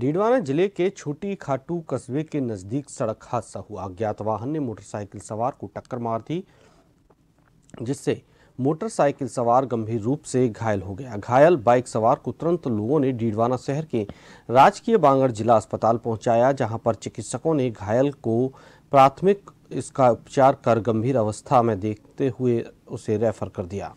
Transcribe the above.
डीडवाना जिले के छोटी खाटू कस्बे के नज़दीक सड़क हादसा हुआ अज्ञात वाहन ने मोटरसाइकिल सवार को टक्कर मार दी जिससे मोटरसाइकिल सवार गंभीर रूप से घायल हो गया घायल बाइक सवार को तुरंत लोगों ने डीडवाना शहर के राजकीय बांगड़ जिला अस्पताल पहुंचाया जहां पर चिकित्सकों ने घायल को प्राथमिक इसका उपचार कर गंभीर अवस्था में देखते हुए उसे रेफर कर दिया